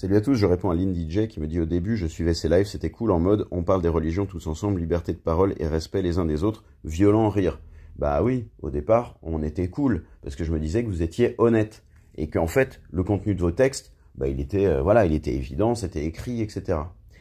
Salut à tous, je réponds à Lindy DJ qui me dit au début je suivais ses lives, c'était cool en mode on parle des religions tous ensemble, liberté de parole et respect les uns des autres, violent rire. Bah oui, au départ on était cool parce que je me disais que vous étiez honnête et qu'en fait le contenu de vos textes, bah il était euh, voilà, il était évident, c'était écrit, etc.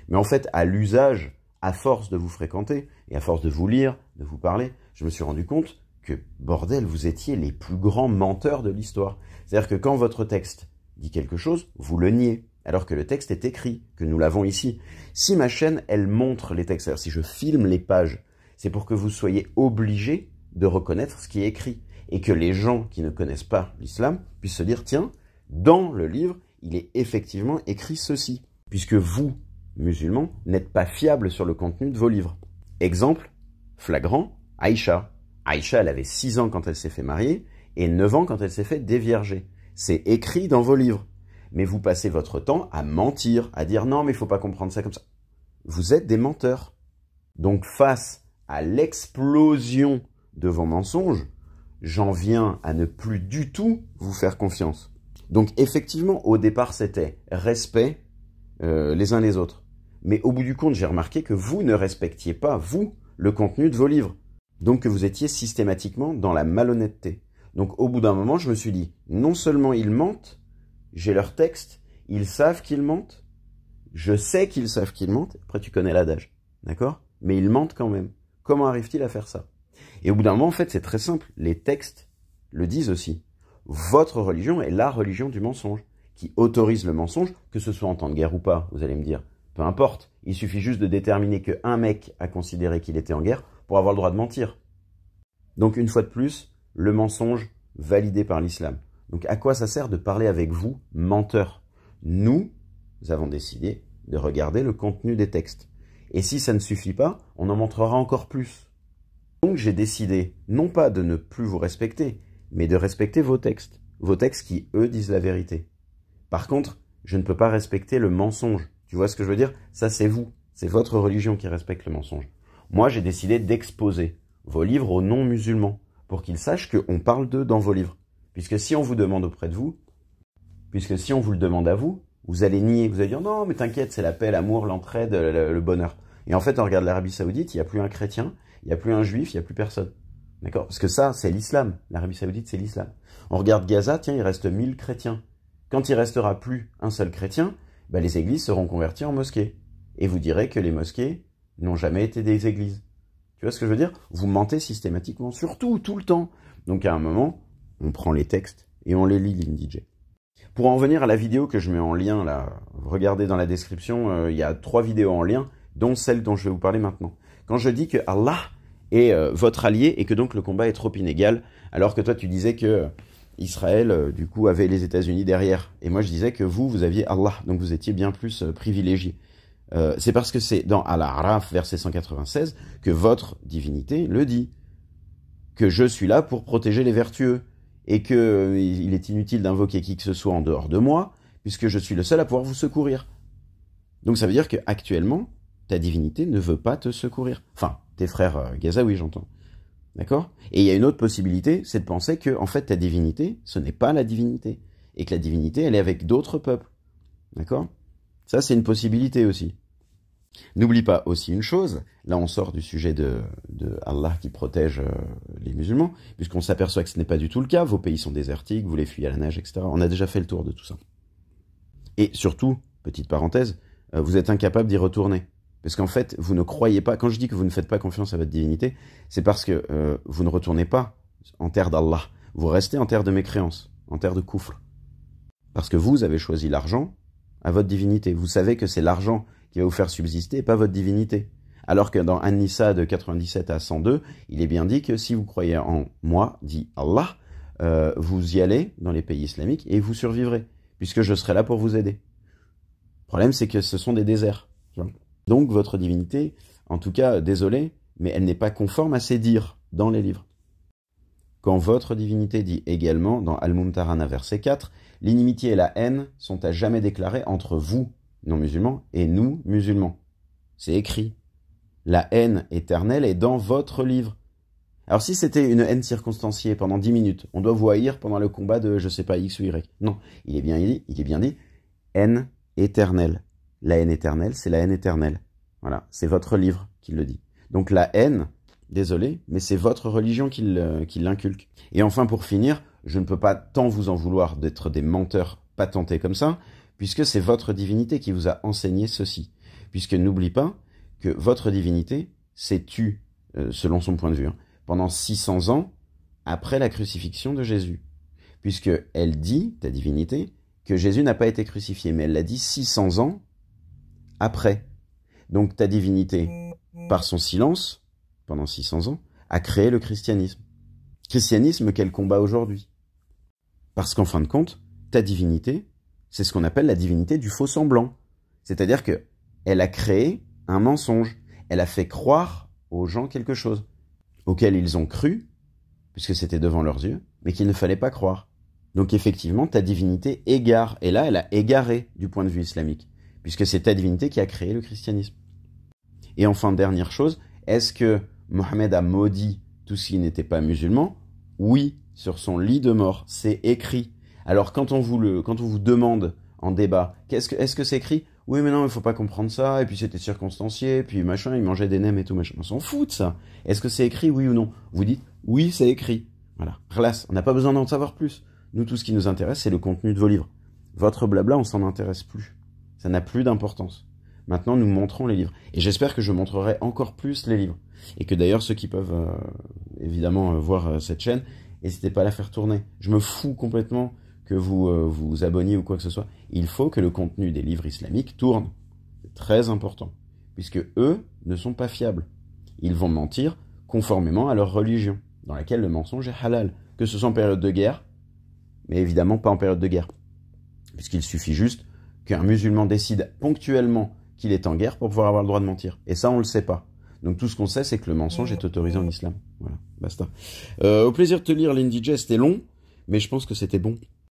Mais en fait à l'usage, à force de vous fréquenter et à force de vous lire, de vous parler, je me suis rendu compte que bordel vous étiez les plus grands menteurs de l'histoire. C'est-à-dire que quand votre texte dit quelque chose, vous le niez alors que le texte est écrit, que nous l'avons ici. Si ma chaîne, elle montre les textes, alors si je filme les pages, c'est pour que vous soyez obligés de reconnaître ce qui est écrit, et que les gens qui ne connaissent pas l'islam puissent se dire, tiens, dans le livre, il est effectivement écrit ceci, puisque vous, musulmans, n'êtes pas fiables sur le contenu de vos livres. Exemple, flagrant, Aïcha. Aïcha, elle avait 6 ans quand elle s'est fait marier, et 9 ans quand elle s'est fait dévierger. C'est écrit dans vos livres mais vous passez votre temps à mentir, à dire non, mais il faut pas comprendre ça comme ça. Vous êtes des menteurs. Donc face à l'explosion de vos mensonges, j'en viens à ne plus du tout vous faire confiance. Donc effectivement, au départ, c'était respect euh, les uns les autres. Mais au bout du compte, j'ai remarqué que vous ne respectiez pas, vous, le contenu de vos livres. Donc que vous étiez systématiquement dans la malhonnêteté. Donc au bout d'un moment, je me suis dit, non seulement ils mentent, j'ai leur texte, ils savent qu'ils mentent, je sais qu'ils savent qu'ils mentent, après tu connais l'adage, d'accord Mais ils mentent quand même. Comment arrive-t-il à faire ça Et au bout d'un moment, en fait, c'est très simple, les textes le disent aussi. Votre religion est la religion du mensonge, qui autorise le mensonge, que ce soit en temps de guerre ou pas, vous allez me dire. Peu importe, il suffit juste de déterminer qu'un mec a considéré qu'il était en guerre pour avoir le droit de mentir. Donc une fois de plus, le mensonge validé par l'islam. Donc à quoi ça sert de parler avec vous, menteurs Nous, nous avons décidé de regarder le contenu des textes. Et si ça ne suffit pas, on en montrera encore plus. Donc j'ai décidé non pas de ne plus vous respecter, mais de respecter vos textes. Vos textes qui, eux, disent la vérité. Par contre, je ne peux pas respecter le mensonge. Tu vois ce que je veux dire Ça, c'est vous. C'est votre religion qui respecte le mensonge. Moi, j'ai décidé d'exposer vos livres aux non-musulmans pour qu'ils sachent qu'on parle d'eux dans vos livres. Puisque si on vous demande auprès de vous, puisque si on vous le demande à vous, vous allez nier, vous allez dire non, mais t'inquiète, c'est la paix, l'amour, l'entraide, le, bonheur. Et en fait, on regarde l'Arabie Saoudite, il n'y a plus un chrétien, il n'y a plus un juif, il n'y a plus personne. D'accord Parce que ça, c'est l'islam. L'Arabie Saoudite, c'est l'islam. On regarde Gaza, tiens, il reste 1000 chrétiens. Quand il restera plus un seul chrétien, ben, les églises seront converties en mosquées. Et vous direz que les mosquées n'ont jamais été des églises. Tu vois ce que je veux dire Vous mentez systématiquement, surtout, tout le temps. Donc à un moment, on prend les textes et on les lit l'indij. Pour en venir à la vidéo que je mets en lien là, regardez dans la description, euh, il y a trois vidéos en lien, dont celle dont je vais vous parler maintenant. Quand je dis que Allah est euh, votre allié et que donc le combat est trop inégal, alors que toi tu disais que Israël, euh, du coup, avait les États-Unis derrière. Et moi je disais que vous, vous aviez Allah, donc vous étiez bien plus privilégié. c'est parce que c'est dans Al-Araf, verset 196, que votre divinité le dit. Que je suis là pour protéger les vertueux et que euh, il est inutile d'invoquer qui que ce soit en dehors de moi, puisque je suis le seul à pouvoir vous secourir. Donc ça veut dire qu'actuellement, ta divinité ne veut pas te secourir. Enfin, tes frères euh, gazaoui, j'entends. D'accord Et il y a une autre possibilité, c'est de penser que, en fait, ta divinité, ce n'est pas la divinité. Et que la divinité, elle est avec d'autres peuples. D'accord Ça, c'est une possibilité aussi. N'oublie pas aussi une chose, là on sort du sujet de, Allah qui protège euh, les musulmans, puisqu'on s'aperçoit que ce n'est pas du tout le cas, vos pays sont désertiques, vous les fuyez à la nage, etc. On a déjà fait le tour de tout ça. Et surtout, petite parenthèse, euh, vous êtes incapable d'y retourner. Parce qu'en fait, vous ne croyez pas, quand je dis que vous ne faites pas confiance à votre divinité, c'est parce que euh, vous ne retournez pas en terre d'Allah. Vous restez en terre de mécréance, en terre de coufre. Parce que vous avez choisi l'argent à votre divinité. Vous savez que c'est l'argent vous faire subsister, pas votre divinité. Alors que dans an de 97 à 102, il est bien dit que si vous croyez en moi, dit Allah, euh, vous y allez dans les pays islamiques et vous survivrez, puisque je serai là pour vous aider. Le problème, c'est que ce sont des déserts. Donc votre divinité, en tout cas, désolé, mais elle n'est pas conforme à ses dires dans les livres. Quand votre divinité dit également dans Al-Mumtarana verset 4, l'inimitié et la haine sont à jamais déclarées entre vous non musulmans et nous musulmans. C'est écrit. La haine éternelle est dans votre livre. Alors si c'était une haine circonstanciée pendant 10 minutes, on doit vous haïr pendant le combat de je sais pas X ou Y. Non, il est bien dit, il est bien dit haine éternelle. La haine éternelle, c'est la haine éternelle. Voilà, c'est votre livre qui le dit. Donc la haine, désolé, mais c'est votre religion qui l'inculque. Et enfin pour finir, je ne peux pas tant vous en vouloir d'être des menteurs patentés comme ça, puisque c'est votre divinité qui vous a enseigné ceci. Puisque n'oublie pas que votre divinité s'est tue, euh, selon son point de vue, hein, pendant 600 ans après la crucifixion de Jésus. Puisque elle dit, ta divinité, que Jésus n'a pas été crucifié, mais elle l'a dit 600 ans après. Donc ta divinité, par son silence, pendant 600 ans, a créé le christianisme. Christianisme qu'elle combat aujourd'hui. Parce qu'en fin de compte, ta divinité, c'est ce qu'on appelle la divinité du faux semblant. C'est-à-dire que elle a créé un mensonge. Elle a fait croire aux gens quelque chose auquel ils ont cru, puisque c'était devant leurs yeux, mais qu'il ne fallait pas croire. Donc effectivement, ta divinité égare. Et là, elle a égaré du point de vue islamique, puisque c'est ta divinité qui a créé le christianisme. Et enfin, dernière chose, est-ce que Mohammed a maudit tout ce qui n'était pas musulman Oui, sur son lit de mort, c'est écrit. Alors quand on vous, demande en débat, ce que, est-ce que c'est écrit Oui, mais non, il faut pas comprendre ça, et puis c'était circonstancié, et puis machin, il mangeait des nems et tout, machin. On s'en fout de ça. Est-ce que c'est écrit, oui ou non Vous dites, oui, c'est écrit. Voilà, Relax, on n'a pas besoin d'en savoir plus. Nous, tout ce qui nous intéresse, c'est le contenu de vos livres. Votre blabla, on s'en intéresse plus. Ça n'a plus d'importance. Maintenant, nous montrons les livres. Et j'espère que je montrerai encore plus les livres. Et que d'ailleurs, ceux qui peuvent euh, évidemment euh, voir euh, cette chaîne, n'hésitez pas à la faire tourner. Je me fous complètement que vous euh, vous abonniez ou quoi que ce soit, il faut que le contenu des livres islamiques tourne. C'est très important, puisque eux ne sont pas fiables. Ils vont mentir conformément à leur religion, dans laquelle le mensonge est halal, que ce soit en période de guerre, mais évidemment pas en période de guerre, puisqu'il suffit juste qu'un musulman décide ponctuellement qu'il est en guerre pour pouvoir avoir le droit de mentir. Et ça, on le sait pas. Donc tout ce qu'on sait, c'est que le mensonge est autorisé en islam. Voilà, basta. Euh, au plaisir de te lire, l'indigest, c'était long, mais je pense que c'était bon.